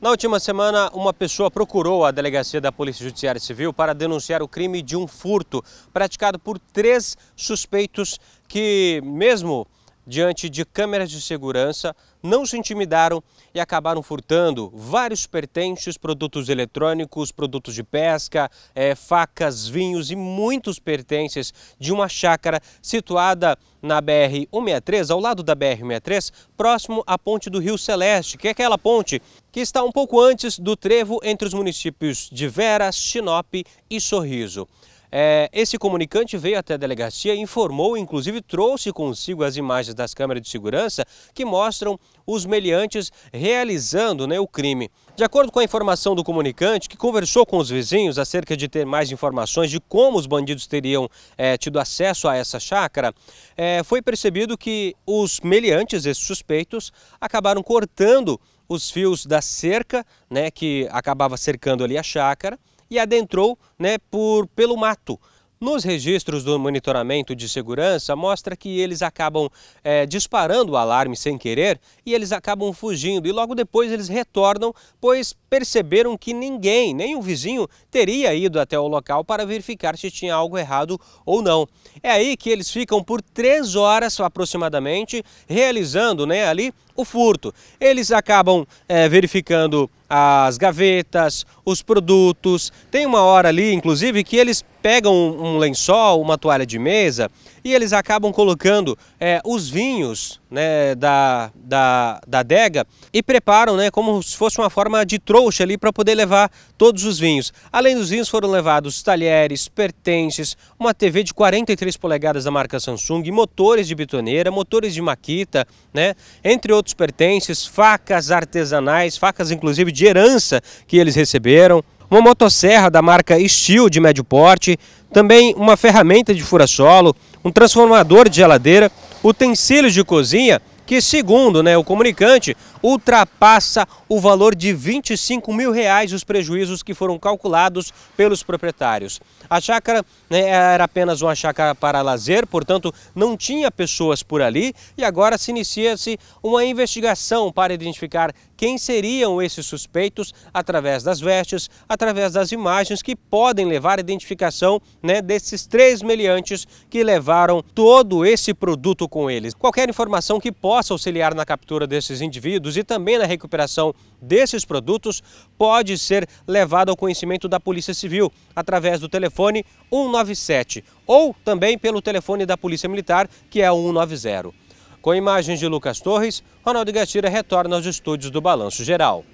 Na última semana, uma pessoa procurou a delegacia da Polícia Judiciária Civil para denunciar o crime de um furto praticado por três suspeitos que, mesmo diante de câmeras de segurança, não se intimidaram e acabaram furtando vários pertences, produtos eletrônicos, produtos de pesca, é, facas, vinhos e muitos pertences de uma chácara situada na BR-163, ao lado da BR-163, próximo à ponte do Rio Celeste, que é aquela ponte que está um pouco antes do trevo entre os municípios de Veras, Chinope e Sorriso. É, esse comunicante veio até a delegacia e informou, inclusive trouxe consigo as imagens das câmeras de segurança que mostram os meliantes realizando né, o crime. De acordo com a informação do comunicante, que conversou com os vizinhos acerca de ter mais informações de como os bandidos teriam é, tido acesso a essa chácara, é, foi percebido que os meliantes, esses suspeitos, acabaram cortando os fios da cerca, né, que acabava cercando ali a chácara, e adentrou né, por, pelo mato. Nos registros do monitoramento de segurança, mostra que eles acabam é, disparando o alarme sem querer e eles acabam fugindo. E logo depois eles retornam, pois perceberam que ninguém, nem o vizinho, teria ido até o local para verificar se tinha algo errado ou não. É aí que eles ficam por três horas aproximadamente, realizando né, ali o furto. Eles acabam é, verificando as gavetas, os produtos. Tem uma hora ali, inclusive, que eles pegam um lençol, uma toalha de mesa e eles acabam colocando é, os vinhos né, da, da, da adega e preparam né, como se fosse uma forma de trouxa ali para poder levar todos os vinhos. Além dos vinhos foram levados talheres, pertences, uma TV de 43 polegadas da marca Samsung, motores de bitoneira, motores de maquita, né, entre outros muitos pertences, facas artesanais, facas inclusive de herança que eles receberam, uma motosserra da marca Steel de médio porte, também uma ferramenta de fura-solo, um transformador de geladeira, utensílios de cozinha que, segundo né, o comunicante, ultrapassa o valor de 25 mil reais os prejuízos que foram calculados pelos proprietários. A chácara né, era apenas uma chácara para lazer, portanto não tinha pessoas por ali e agora se inicia-se uma investigação para identificar quem seriam esses suspeitos através das vestes, através das imagens que podem levar à identificação né, desses três meliantes que levaram todo esse produto com eles. Qualquer informação que possa auxiliar na captura desses indivíduos e também na recuperação desses produtos pode ser levada ao conhecimento da Polícia Civil através do telefone 197 ou também pelo telefone da Polícia Militar, que é o 190. Com imagens de Lucas Torres, Ronaldo Gatira retorna aos estúdios do Balanço Geral.